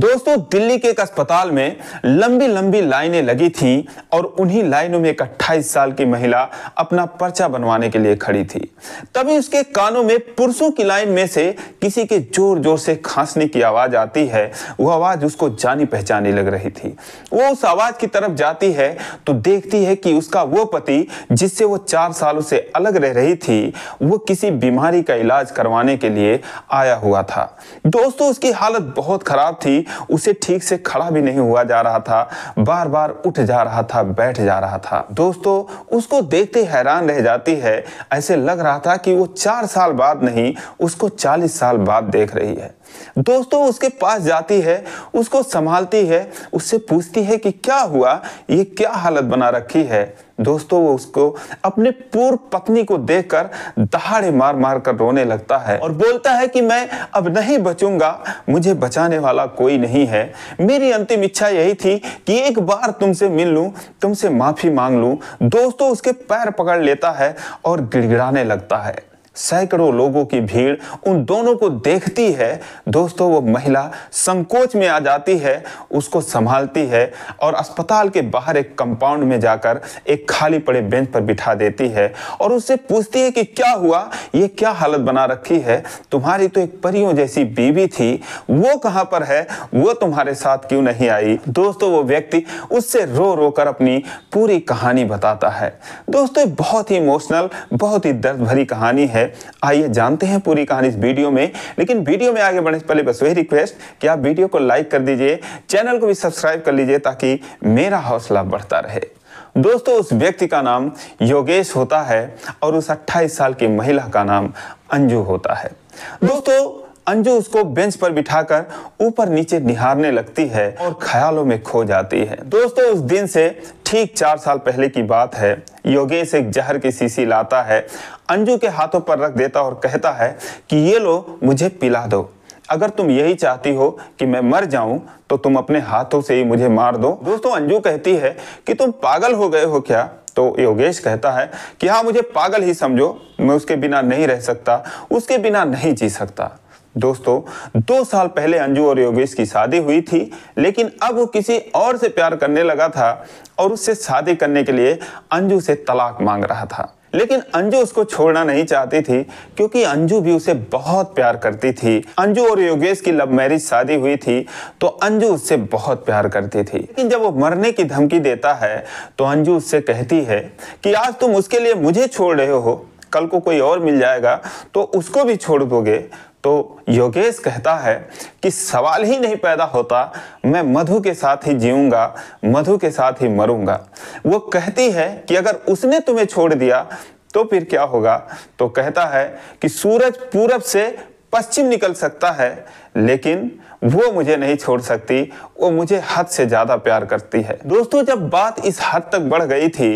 दोस्तों दिल्ली के एक अस्पताल में लंबी लंबी लाइनें लगी थी और उन्हीं लाइनों में एक अट्ठाईस साल की महिला अपना पर्चा बनवाने के लिए खड़ी थी तभी उसके कानों में पुरुषों की लाइन में से किसी के जोर जोर से खांसने की आवाज आती है वह आवाज उसको जानी पहचानी लग रही थी वो उस आवाज की तरफ जाती है तो देखती है कि उसका वो पति जिससे वो चार सालों से अलग रह रही थी वो किसी बीमारी का इलाज करवाने के लिए आया हुआ था दोस्तों उसकी हालत बहुत खराब थी उसे ठीक से खड़ा भी नहीं हुआ जा रहा था बार बार उठ जा रहा था बैठ जा रहा था दोस्तों उसको देखते हैरान रह जाती है ऐसे लग रहा था कि वो चार साल बाद नहीं उसको चालीस साल बाद देख रही है दोस्तों उसके पास जाती है उसको संभालती है उससे पूछती है कि क्या हुआ ये क्या हालत बना रखी है दोस्तों वो उसको अपने पूर्व पत्नी को देखकर दहाड़े मार मार कर रोने लगता है और बोलता है कि मैं अब नहीं बचूंगा मुझे बचाने वाला कोई नहीं है मेरी अंतिम इच्छा यही थी कि एक बार तुमसे मिल लूं तुमसे माफी मांग लूं दोस्तों उसके पैर पकड़ लेता है और गिड़गिड़ाने लगता है सैकड़ों लोगों की भीड़ उन दोनों को देखती है दोस्तों वो महिला संकोच में आ जाती है उसको संभालती है और अस्पताल के बाहर एक कंपाउंड में जाकर एक खाली पड़े बेंच पर बिठा देती है और उससे पूछती है कि क्या हुआ ये क्या हालत बना रखी है तुम्हारी तो एक परियों जैसी बीवी थी वो कहाँ पर है वो तुम्हारे साथ क्यों नहीं आई दोस्तों वो व्यक्ति उससे रो रो कर अपनी पूरी कहानी बताता है दोस्तों बहुत ही इमोशनल बहुत ही दर्द भरी कहानी है आइए जानते हैं पूरी कहानी इस वीडियो में लेकिन वीडियो में आगे बढ़ने से पहले बस वही रिक्वेस्ट कि आप वीडियो को लाइक कर दीजिए चैनल को भी सब्सक्राइब कर लीजिए ताकि मेरा हौसला बढ़ता रहे दोस्तों उस व्यक्ति का नाम योगेश होता है और उस 28 साल की महिला का नाम अंजू होता है दोस्तों अंजू उसको बेंच पर बिठाकर ऊपर नीचे निहारने लगती है और ख्यालों में खो जाती है दोस्तों उस दिन से ठीक चार साल पहले की बात है योगेश एक जहर की सीसी लाता है अंजू के हाथों पर रख देता और कहता है कि ये लो मुझे पिला दो अगर तुम यही चाहती हो कि मैं मर जाऊं तो तुम अपने हाथों से ही मुझे मार दो दोस्तों अंजू कहती है कि तुम पागल हो गए हो क्या तो योगेश कहता है कि हाँ मुझे पागल ही समझो मैं उसके बिना नहीं रह सकता उसके बिना नहीं जी सकता दोस्तों दो साल पहले अंजू और योगेश की शादी हुई थी लेकिन अब वो किसी और से प्यार करने लगा था और उससे शादी करने के लिए अंजू से तलाक मांग रहा था लेकिन अंजू उसको छोड़ना नहीं चाहती थी क्योंकि अंजू भी उसे बहुत प्यार करती थी अंजू और योगेश की लव मैरिज शादी हुई थी तो अंजू उससे बहुत प्यार करती थी लेकिन जब वो मरने की धमकी देता है तो अंजू उससे कहती है कि आज तुम उसके लिए मुझे छोड़ रहे हो कल को कोई और मिल जाएगा तो उसको भी छोड़ दोगे तो योगेश कहता है कि सवाल ही नहीं पैदा होता मैं मधु के साथ ही जीऊंगा मधु के साथ ही मरूंगा वो कहती है कि अगर उसने तुम्हें छोड़ दिया तो फिर क्या होगा तो कहता है कि सूरज पूरब से पश्चिम निकल सकता है लेकिन वो मुझे नहीं छोड़ सकती वो मुझे हद से ज़्यादा प्यार करती है दोस्तों जब बात इस हद तक बढ़ गई थी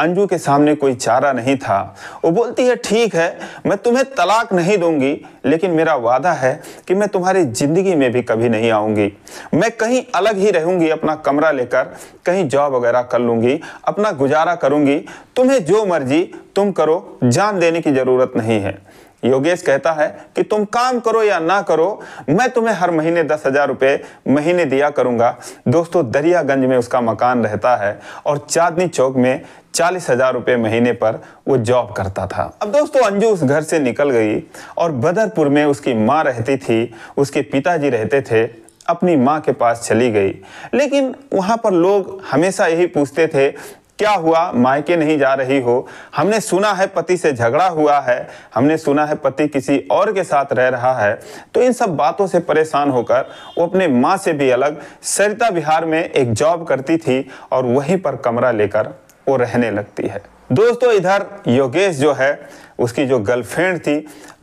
अंजू के सामने कोई चारा नहीं था वो बोलती है ठीक है मैं तुम्हें तलाक नहीं दूंगी लेकिन मेरा वादा है कि मैं तुम्हारी ज़िंदगी में भी कभी नहीं आऊँगी मैं कहीं अलग ही रहूँगी अपना कमरा लेकर कहीं जॉब वगैरह कर लूँगी अपना गुजारा करूँगी तुम्हें जो मर्जी तुम करो जान देने की ज़रूरत नहीं है योगेश कहता है कि तुम काम करो या ना करो मैं तुम्हें हर महीने दस हजार रुपये महीने दिया करूंगा दोस्तों दरियागंज में उसका मकान रहता है और चांदनी चौक में चालीस हजार रुपये महीने पर वो जॉब करता था अब दोस्तों अंजू उस घर से निकल गई और बदरपुर में उसकी माँ रहती थी उसके पिताजी रहते थे अपनी माँ के पास चली गई लेकिन वहाँ पर लोग हमेशा यही पूछते थे क्या हुआ मायके नहीं जा रही हो हमने सुना है पति से झगड़ा हुआ है हमने सुना है पति किसी और के साथ रह रहा है तो इन सब बातों से परेशान होकर वो अपने माँ से भी अलग सरिता बिहार में एक जॉब करती थी और वहीं पर कमरा लेकर वो रहने लगती है दोस्तों इधर योगेश जो है उसकी जो गर्लफ्रेंड थी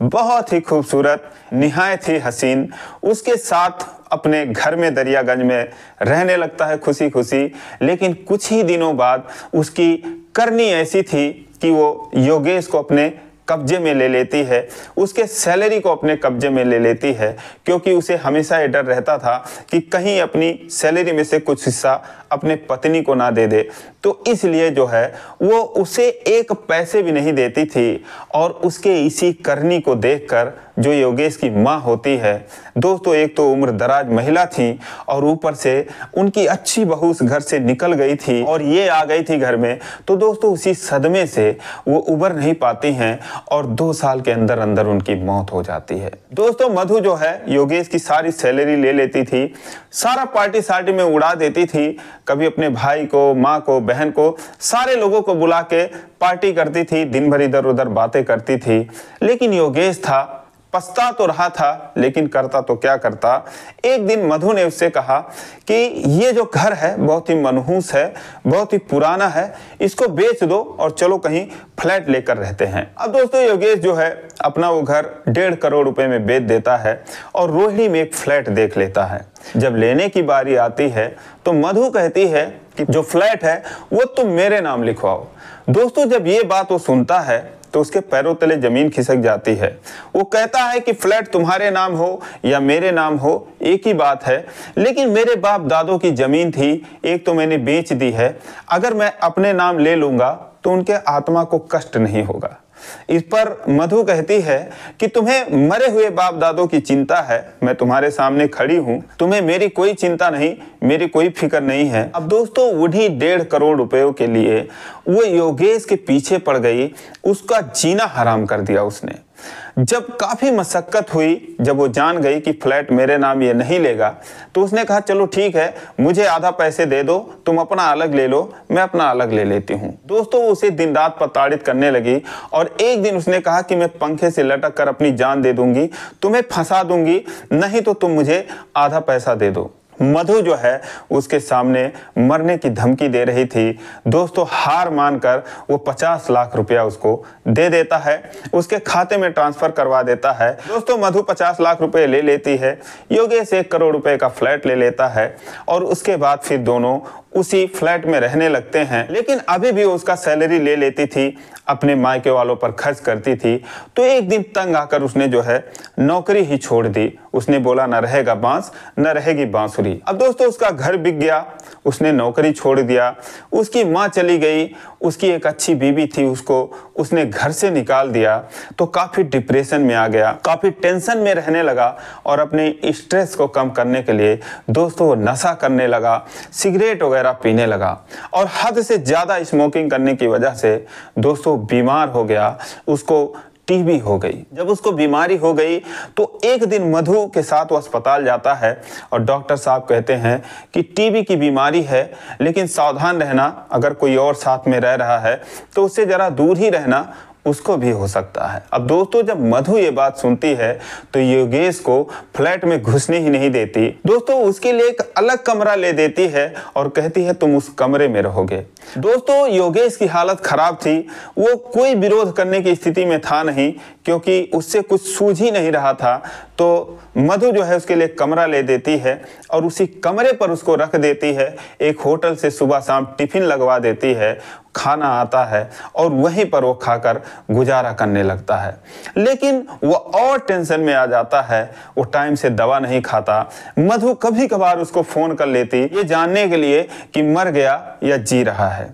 बहुत ही खूबसूरत निहायत ही हसीन उसके साथ अपने घर में दरियागंज में रहने लगता है खुशी खुशी लेकिन कुछ ही दिनों बाद उसकी करनी ऐसी थी कि वो योगेश को अपने कब्जे में ले लेती है उसके सैलरी को अपने कब्जे में ले लेती है क्योंकि उसे हमेशा ये डर रहता था कि कहीं अपनी सैलरी में से कुछ हिस्सा अपने पत्नी को ना दे दे तो इसलिए जो है वो उसे एक पैसे भी नहीं देती थी और उसके इसी करनी को देखकर जो योगेश की माँ होती है दोस्तों एक तो उम्र दराज महिला थी और ऊपर से उनकी अच्छी बहू उस घर से निकल गई थी और ये आ गई थी घर में तो दोस्तों उसी सदमे से वो उबर नहीं पाती हैं और दो साल के अंदर अंदर उनकी मौत हो जाती है दोस्तों मधु जो है योगेश की सारी सैलरी ले लेती थी सारा पार्टी सार्टी में उड़ा देती थी कभी अपने भाई को माँ को बहन को सारे लोगों को बुला के पार्टी करती थी दिन भर इधर उधर बातें करती थी लेकिन योगेश था पछता तो रहा था लेकिन करता तो क्या करता एक दिन मधु ने उससे कहा कि ये जो घर है बहुत ही मनहूस है बहुत ही पुराना है इसको बेच दो और चलो कहीं फ्लैट लेकर रहते हैं अब दोस्तों योगेश जो है अपना वो घर डेढ़ करोड़ रुपए में बेच देता है और रोहिणी में एक फ्लैट देख लेता है जब लेने की बारी आती है तो मधु कहती है कि जो फ्लैट है वो तुम मेरे नाम लिखवाओ दोस्तों जब ये बात वो सुनता है तो उसके पैरों तले जमीन खिसक जाती है वो कहता है कि फ्लैट तुम्हारे नाम हो या मेरे नाम हो एक ही बात है लेकिन मेरे बाप दादों की जमीन थी एक तो मैंने बेच दी है अगर मैं अपने नाम ले लूंगा तो उनके आत्मा को कष्ट नहीं होगा इस पर मधु कहती है कि तुम्हें मरे हुए बाप दादों की चिंता है मैं तुम्हारे सामने खड़ी हूँ तुम्हें मेरी कोई चिंता नहीं मेरी कोई फिक्र नहीं है अब दोस्तों उन्हीं डेढ़ करोड़ रुपयों के लिए वो योगेश के पीछे पड़ गई उसका जीना हराम कर दिया उसने जब काफ़ी मशक्क़त हुई जब वो जान गई कि फ्लैट मेरे नाम ये नहीं लेगा तो उसने कहा चलो ठीक है मुझे आधा पैसे दे दो तुम अपना अलग ले लो मैं अपना अलग ले लेती हूँ दोस्तों उसे दिन रात प्रताड़ित करने लगी और एक दिन उसने कहा कि मैं पंखे से लटक कर अपनी जान दे दूंगी तुम्हें फंसा दूंगी नहीं तो तुम मुझे आधा पैसा दे दो मधु जो है उसके सामने मरने की धमकी दे रही थी दोस्तों हार मानकर वो 50 लाख रुपया उसको दे देता है उसके खाते में ट्रांसफर करवा देता है दोस्तों मधु 50 लाख रुपए ले लेती है योगेश एक करोड़ रुपए का फ्लैट ले लेता है और उसके बाद फिर दोनों उसी फ्लैट में रहने लगते हैं लेकिन अभी भी उसका सैलरी ले लेती थी अपने मायके वालों पर खर्च करती थी तो एक दिन तंग आकर उसने जो है नौकरी ही छोड़ दी उसने बोला ना रहेगा बांस न रहेगी बांसुरी अब दोस्तों उसका घर बिक गया उसने नौकरी छोड़ दिया उसकी माँ चली गई उसकी एक अच्छी बीवी थी उसको उसने घर से निकाल दिया तो काफ़ी डिप्रेशन में आ गया काफ़ी टेंशन में रहने लगा और अपने स्ट्रेस को कम करने के लिए दोस्तों नशा करने लगा सिगरेट वगैरह वगैरह पीने लगा और हद से ज़्यादा स्मोकिंग करने की वजह से दोस्तों बीमार हो गया उसको टीबी हो गई जब उसको बीमारी हो गई तो एक दिन मधु के साथ वो अस्पताल जाता है और डॉक्टर साहब कहते हैं कि टीबी की बीमारी है लेकिन सावधान रहना अगर कोई और साथ में रह रहा है तो उससे ज़रा दूर ही रहना उसको भी हो सकता है अब दोस्तों जब मधु ये बात सुनती है तो योगेश को फ्लैट में घुसने ही नहीं देती दोस्तों उसके लिए एक अलग कमरा ले देती है और कहती है तुम उस कमरे में रहोगे दोस्तों योगेश की हालत खराब थी वो कोई विरोध करने की स्थिति में था नहीं क्योंकि उससे कुछ सूझ ही नहीं रहा था तो मधु जो है उसके लिए कमरा ले देती है और उसी कमरे पर उसको रख देती है एक होटल से सुबह शाम टिफिन लगवा देती है खाना आता है और वहीं पर वो खाकर गुजारा करने लगता है लेकिन वह और टेंशन में आ जाता है वो टाइम से दवा नहीं खाता मधु कभी कभार उसको फ़ोन कर लेती ये जानने के लिए कि मर गया या जी रहा है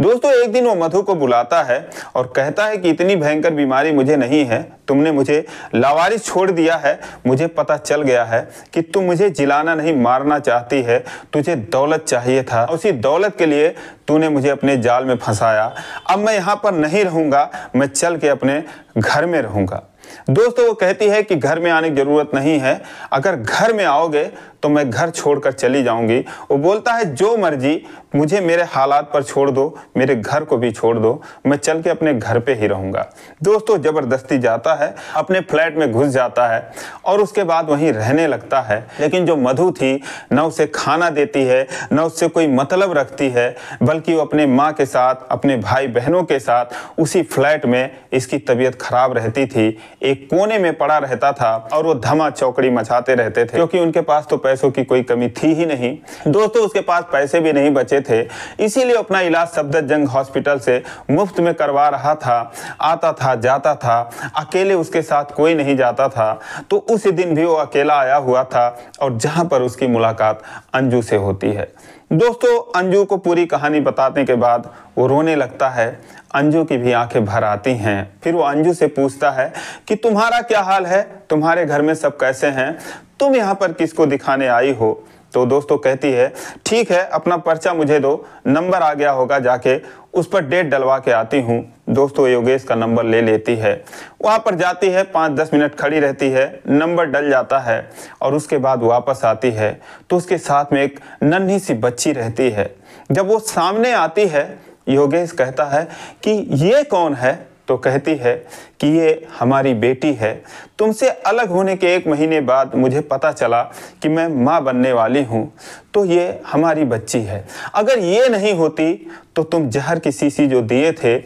दोस्तों एक दिन वो मधु को बुलाता है और कहता है कि इतनी भयंकर बीमारी मुझे नहीं है तुमने मुझे लावारिस छोड़ दिया है मुझे पता चल गया है कि तुम मुझे जिलाना नहीं मारना चाहती है तुझे दौलत चाहिए था उसी दौलत के लिए तूने मुझे अपने जाल में फंसाया अब मैं यहाँ पर नहीं रहूँगा मैं चल के अपने घर में रहूँगा दोस्तों वो कहती है कि घर में आने की ज़रूरत नहीं है अगर घर में आओगे तो मैं घर छोड़कर चली जाऊंगी वो बोलता है जो मर्जी मुझे मेरे हालात पर छोड़ दो मेरे घर को भी छोड़ दो मैं चल के अपने घर पे ही रहूंगा दोस्तों ज़बरदस्ती जाता है अपने फ्लैट में घुस जाता है और उसके बाद वहीं रहने लगता है लेकिन जो मधु थी न उसे खाना देती है न उससे कोई मतलब रखती है बल्कि वो अपने माँ के साथ अपने भाई बहनों के साथ उसी फ्लैट में इसकी तबीयत खराब रहती थी एक कोने में पड़ा रहता था और वो धमा चौकड़ी मचाते रहते थे क्योंकि उनके पास तो पैसों की कोई कमी थी ही नहीं दोस्तों उसके पास पैसे भी नहीं बचे थे इसीलिए अपना इलाज सफदर जंग हॉस्पिटल से मुफ्त में करवा रहा था आता था जाता था अकेले उसके साथ कोई नहीं जाता था तो उसी दिन भी वो अकेला आया हुआ था और जहाँ पर उसकी मुलाकात अंजू से होती है दोस्तों अंजू को पूरी कहानी बताने के बाद वो रोने लगता है अंजू की भी आंखें भर आती हैं फिर वो अंजू से पूछता है कि तुम्हारा क्या हाल है तुम्हारे घर में सब कैसे हैं तुम यहाँ पर किसको दिखाने आई हो तो दोस्तों कहती है ठीक है अपना पर्चा मुझे दो नंबर आ गया होगा जाके उस पर डेट डलवा के आती हूँ दोस्तों योगेश का नंबर ले लेती है वहाँ पर जाती है पाँच दस मिनट खड़ी रहती है नंबर डल जाता है और उसके बाद वापस आती है तो उसके साथ में एक नन्ही सी बच्ची रहती है जब वो सामने आती है योगेश कहता है कि ये कौन है तो कहती है कि ये हमारी बेटी है तुमसे अलग होने के एक महीने बाद मुझे पता चला कि मैं माँ बनने वाली हूँ तो ये हमारी बच्ची है अगर ये नहीं होती तो तुम जहर की शीशी जो दिए थे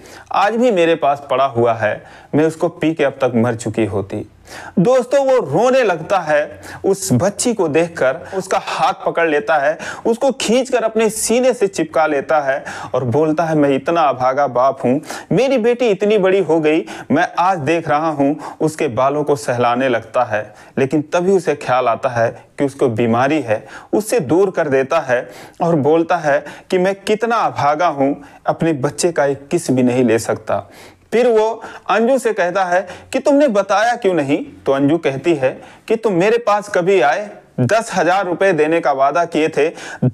आज भी मेरे पास पड़ा हुआ है मैं उसको पी के अब तक मर चुकी होती दोस्तों वो रोने लगता है उस बच्ची को देखकर उसका हाथ पकड़ लेता है उसको खींचकर अपने सीने से चिपका लेता है और बोलता है मैं इतना अभागा बाप हूँ मेरी बेटी इतनी बड़ी हो गई मैं आज देख रहा हूं उसके बालों को सहलाने लगता है लेकिन तभी उसे ख्याल आता है कि उसको बीमारी है उससे दूर कर देता है और बोलता है कि मैं कितना अभागा हूँ अपने बच्चे का एक किस भी नहीं ले सकता फिर वो अंजू से कहता है कि तुमने बताया क्यों नहीं तो अंजू कहती है कि तुम मेरे पास कभी आए दस हजार रुपये देने का वादा किए थे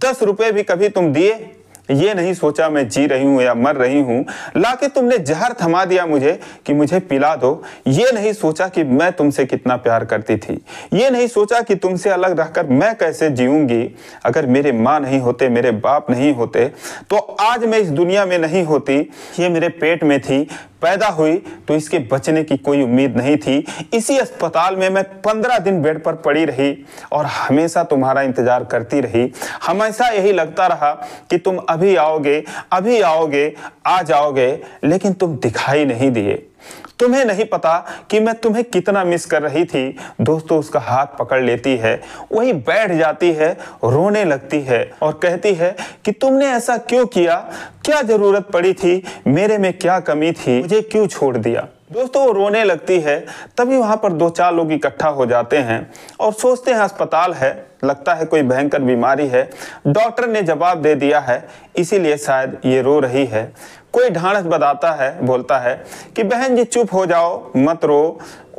दस रुपये भी कभी तुम दिए ये नहीं सोचा मैं जी रही हूँ या मर रही हूँ लाके तुमने जहर थमा दिया मुझे कि मुझे पिला दो ये नहीं सोचा कि मैं तुमसे कितना प्यार करती थी ये नहीं सोचा कि तुमसे अलग रहकर मैं कैसे जीऊँगी अगर मेरे माँ नहीं होते मेरे बाप नहीं होते तो आज मैं इस दुनिया में नहीं होती ये मेरे पेट में थी पैदा हुई तो इसके बचने की कोई उम्मीद नहीं थी इसी अस्पताल में मैं पंद्रह दिन बेड पर पड़ी रही और हमेशा तुम्हारा इंतजार करती रही हमेशा यही लगता रहा कि तुम अभी आओगे अभी आओगे आ जाओगे लेकिन तुम दिखाई नहीं दिए तुम्हें नहीं पता कि मैं तुम्हें कितना मिस कर रही थी दोस्तों उसका हाथ पकड़ लेती है वहीं बैठ जाती है रोने लगती है और कहती है कि तुमने ऐसा क्यों किया क्या जरूरत पड़ी थी मेरे में क्या कमी थी मुझे क्यों छोड़ दिया दोस्तों वो रोने लगती है तभी वहाँ पर दो चार लोग इकट्ठा हो जाते हैं और सोचते हैं अस्पताल है लगता है कोई भयंकर बीमारी है डॉक्टर ने जवाब दे दिया है इसीलिए शायद ये रो रही है कोई ढांढस बताता है बोलता है कि बहन जी चुप हो जाओ मत रो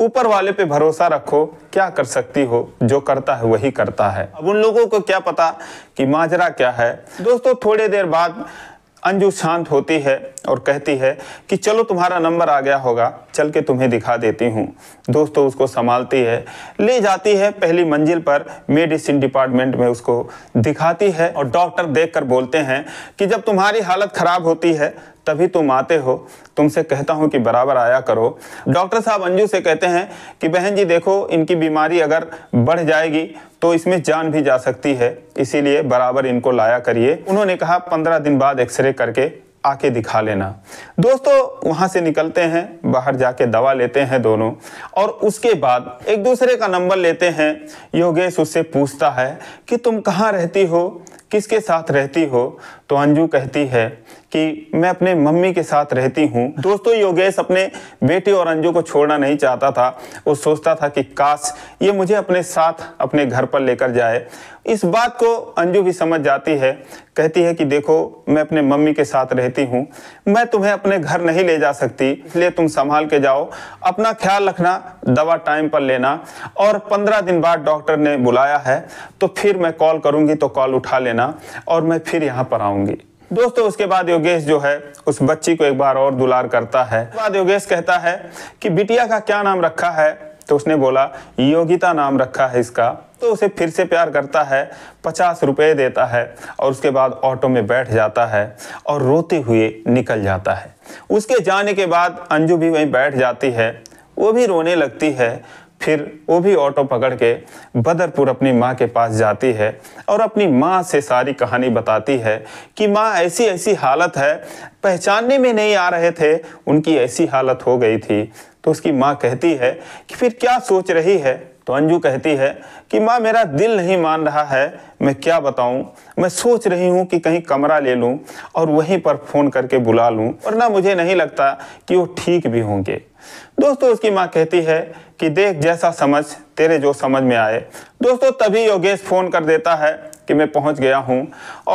ऊपर वाले पे भरोसा रखो क्या कर सकती हो जो करता है वही करता है अब उन लोगों को क्या पता कि माजरा क्या है दोस्तों थोड़ी देर बाद अंजू शांत होती है और कहती है कि चलो तुम्हारा नंबर आ गया होगा चल के तुम्हें दिखा देती हूँ दोस्तों उसको संभालती है ले जाती है पहली मंजिल पर मेडिसिन डिपार्टमेंट में उसको दिखाती है और डॉक्टर देखकर बोलते हैं कि जब तुम्हारी हालत ख़राब होती है तभी तुम आते हो तुमसे कहता हूँ कि बराबर आया करो डॉक्टर साहब अंजू से कहते हैं कि बहन जी देखो इनकी बीमारी अगर बढ़ जाएगी तो इसमें जान भी जा सकती है इसीलिए बराबर इनको लाया करिए उन्होंने कहा पंद्रह दिन बाद एक्सरे करके आके दिखा लेना दोस्तों वहाँ से निकलते हैं बाहर जाके दवा लेते हैं दोनों और उसके बाद एक दूसरे का नंबर लेते हैं योगेश उससे पूछता है कि तुम कहाँ रहती हो किसके साथ रहती हो तो अंजू कहती है कि मैं अपने मम्मी के साथ रहती हूँ दोस्तों योगेश अपने बेटे और अंजू को छोड़ना नहीं चाहता था वो सोचता था कि काश ये मुझे अपने साथ अपने घर पर लेकर जाए इस बात को अंजू भी समझ जाती है कहती है कि देखो मैं अपने मम्मी के साथ रहती हूँ मैं तुम्हें अपने घर नहीं ले जा सकती इसलिए तुम संभाल के जाओ अपना ख्याल रखना दवा टाइम पर लेना और पंद्रह दिन बाद डॉक्टर ने बुलाया है तो फिर मैं कॉल करूँगी तो कॉल उठा लेना और मैं फिर यहाँ पर आऊँगी होंगी दोस्तों उसके बाद योगेश जो है उस बच्ची को एक बार और दुलार करता है बाद योगेश कहता है कि बिटिया का क्या नाम रखा है तो उसने बोला योगिता नाम रखा है इसका तो उसे फिर से प्यार करता है पचास रुपये देता है और उसके बाद ऑटो में बैठ जाता है और रोते हुए निकल जाता है उसके जाने के बाद अंजू भी वहीं बैठ जाती है वो भी रोने लगती है फिर वो भी ऑटो पकड़ के बदरपुर अपनी माँ के पास जाती है और अपनी माँ से सारी कहानी बताती है कि माँ ऐसी ऐसी हालत है पहचानने में नहीं आ रहे थे उनकी ऐसी हालत हो गई थी तो उसकी माँ कहती है कि फिर क्या सोच रही है तो अंजू कहती है कि माँ मेरा दिल नहीं मान रहा है मैं क्या बताऊँ मैं सोच रही हूँ कि कहीं कमरा ले लूँ और वहीं पर फ़ोन करके बुला लूँ वरना मुझे नहीं लगता कि वो ठीक भी होंगे दोस्तों उसकी माँ कहती है कि देख जैसा समझ तेरे जो समझ में आए दोस्तों तभी योगेश फ़ोन कर देता है कि मैं पहुँच गया हूँ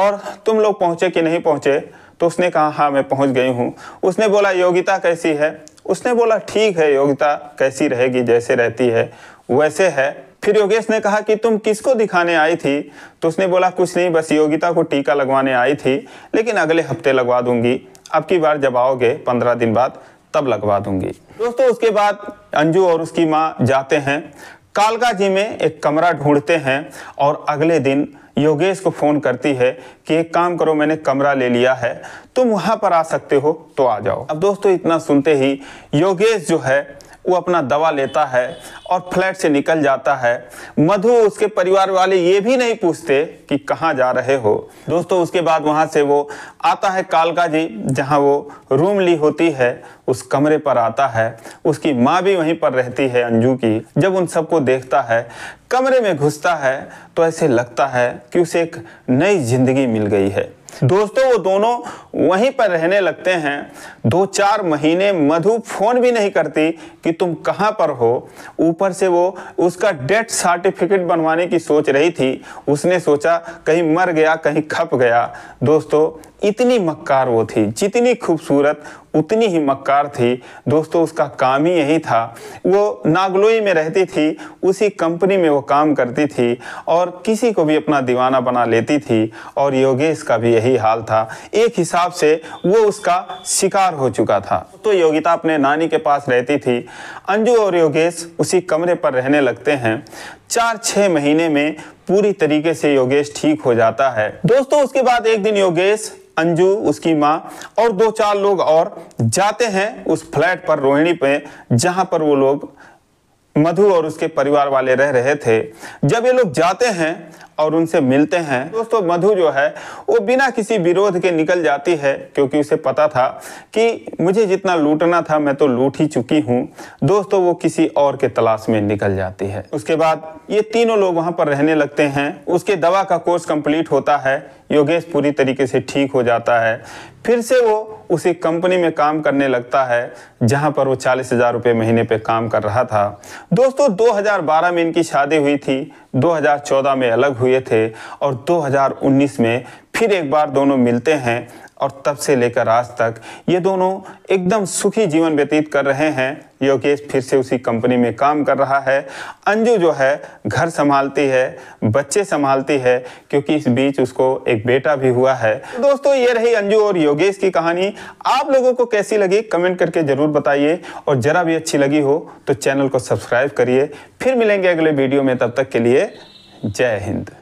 और तुम लोग पहुँचे कि नहीं पहुँचे तो उसने कहा हाँ मैं पहुँच गई हूँ उसने बोला योगिता कैसी है उसने बोला ठीक है योगिता कैसी रहेगी जैसे रहती है वैसे है फिर योगेश ने कहा कि तुम किसको दिखाने आई थी तो उसने बोला कुछ नहीं बस योगिता को टीका लगवाने आई थी लेकिन अगले हफ्ते लगवा दूंगी अब की बार जब आओगे पंद्रह दिन बाद तब लगवा दूंगी दोस्तों उसके बाद अंजू और उसकी माँ जाते हैं कालका जी में एक कमरा ढूंढते हैं और अगले दिन योगेश को फ़ोन करती है कि एक काम करो मैंने कमरा ले लिया है तुम वहाँ पर आ सकते हो तो आ जाओ अब दोस्तों इतना सुनते ही योगेश जो है वो अपना दवा लेता है और फ्लैट से निकल जाता है मधु उसके परिवार वाले ये भी नहीं पूछते कि कहाँ जा रहे हो दोस्तों उसके बाद वहाँ से वो आता है कालका जी जहाँ वो रूम ली होती है उस कमरे पर आता है उसकी माँ भी वहीं पर रहती है अंजू की जब उन सबको देखता है कमरे में घुसता है तो ऐसे लगता है कि उसे एक नई जिंदगी मिल गई है दोस्तों वो दोनों वहीं पर रहने लगते हैं दो चार महीने मधु फोन भी नहीं करती कि तुम कहाँ पर हो ऊपर से वो उसका डेथ सर्टिफिकेट बनवाने की सोच रही थी उसने सोचा कहीं मर गया कहीं खप गया दोस्तों इतनी मक्कार वो थी जितनी खूबसूरत उतनी ही मक्कार थी दोस्तों उसका काम ही यही था वो नागलोई में रहती थी उसी कंपनी में वो काम करती थी और किसी को भी अपना दीवाना बना लेती थी और योगेश का भी यही हाल था एक हिसाब से वो उसका शिकार हो चुका था तो योगिता अपने नानी के पास रहती थी अंजू और योगेश उसी कमरे पर रहने लगते हैं चार छः महीने में पूरी तरीके से योगेश ठीक हो जाता है दोस्तों उसके बाद एक दिन योगेश अंजू उसकी माँ और दो चार लोग और जाते हैं उस फ्लैट पर रोहिणी पे जहाँ पर वो लोग मधु और उसके परिवार वाले रह रहे थे जब ये लोग जाते हैं और उनसे मिलते हैं दोस्तों मधु जो है वो बिना किसी विरोध के निकल जाती है क्योंकि उसे पता था कि मुझे जितना लूटना था मैं तो लूट ही चुकी हूँ दोस्तों वो किसी और के तलाश में निकल जाती है उसके बाद ये तीनों लोग वहाँ पर रहने लगते हैं उसके दवा का कोर्स कंप्लीट होता है योगेश पूरी तरीके से ठीक हो जाता है फिर से वो उसी कंपनी में काम करने लगता है जहां पर वो चालीस हज़ार रुपये महीने पे काम कर रहा था दोस्तों 2012 में इनकी शादी हुई थी 2014 में अलग हुए थे और 2019 में फिर एक बार दोनों मिलते हैं और तब से लेकर आज तक ये दोनों एकदम सुखी जीवन व्यतीत कर रहे हैं योगेश फिर से उसी कंपनी में काम कर रहा है अंजू जो है घर संभालती है बच्चे संभालती है क्योंकि इस बीच उसको एक बेटा भी हुआ है दोस्तों ये रही अंजू और योगेश की कहानी आप लोगों को कैसी लगी कमेंट करके ज़रूर बताइए और ज़रा भी अच्छी लगी हो तो चैनल को सब्सक्राइब करिए फिर मिलेंगे अगले वीडियो में तब तक के लिए जय हिंद